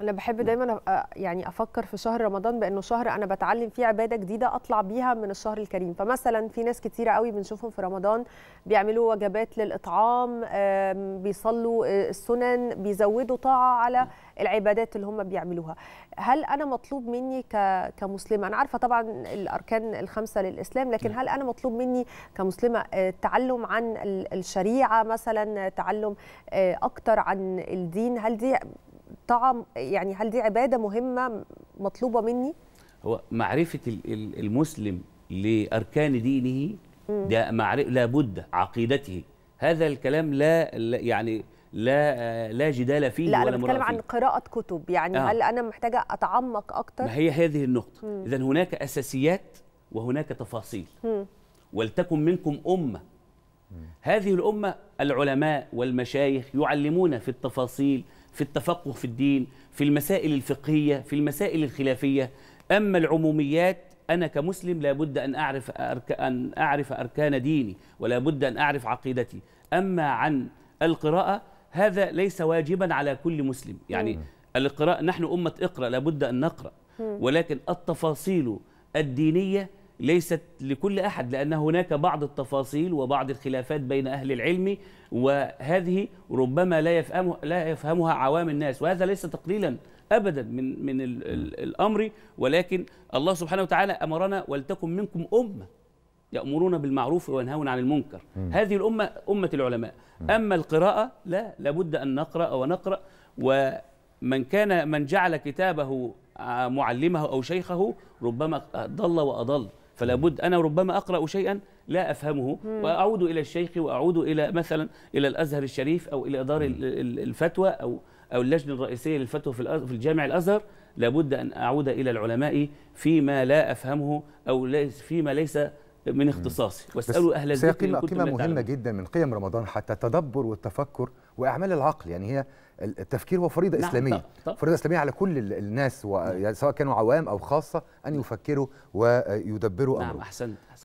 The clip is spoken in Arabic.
انا بحب دايما يعني افكر في شهر رمضان بانه شهر انا بتعلم فيه عباده جديده اطلع بيها من الشهر الكريم فمثلا في ناس كتيره قوي بنشوفهم في رمضان بيعملوا وجبات للاطعام بيصلوا آه، السنن بيزودوا طاعه على العبادات اللي هم بيعملوها هل انا مطلوب مني كمسلمه انا عارفه طبعا الاركان الخمسه للاسلام لكن هل انا مطلوب مني كمسلمه آه، تعلم عن الشريعه مثلا تعلم آه، اكتر عن الدين هل دي طعم يعني هل دي عباده مهمه مطلوبه مني هو معرفه المسلم لاركان دينه ده معرفه لابد عقيدته هذا الكلام لا, يعني لا لا جدال فيه لا ولا انا بتكلم عن قراءه كتب يعني آه. هل انا محتاجه اتعمق اكتر ما هي هذه النقطه اذا هناك اساسيات وهناك تفاصيل ولتكن منكم امه هذه الأمة العلماء والمشايخ يعلمون في التفاصيل في التفقه في الدين في المسائل الفقهية في المسائل الخلافية أما العموميات أنا كمسلم لابد أن أعرف أرك... أن أعرف أركان ديني ولا بد أن أعرف عقيدتي أما عن القراءة هذا ليس واجبا على كل مسلم يعني مم. القراءة نحن أمة اقرأ لابد أن نقرأ مم. ولكن التفاصيل الدينية ليست لكل أحد لأن هناك بعض التفاصيل وبعض الخلافات بين أهل العلم وهذه ربما لا, يفهمه لا يفهمها عوام الناس وهذا ليس تقليلا ابدا من من الامر ولكن الله سبحانه وتعالى امرنا ولتكن منكم امه يامرون بالمعروف وينهون عن المنكر م. هذه الامه امه العلماء م. اما القراءه لا لابد ان نقرا ونقرا ومن كان من جعل كتابه آه، معلمه او شيخه ربما ضل واضل فلا بد انا ربما اقرا شيئا لا افهمه واعود الى الشيخ واعود الى مثلا الى الازهر الشريف او الى دار الفتوى او او اللجنه الرئيسيه للفتوى في في الجامع الازهر لابد ان اعود الى العلماء فيما لا افهمه او ليس فيما ليس من اختصاصي واسالوا اهل الذكر قيمه, قيمة مهمه تعلم. جدا من قيم رمضان حتى التدبر والتفكر واعمال العقل يعني هي التفكير هو فريضه نعم اسلاميه طب طب. فريضه اسلاميه على كل الناس نعم. سواء كانوا عوام او خاصه ان يفكروا ويدبروا نعم امرهم نعم احسنت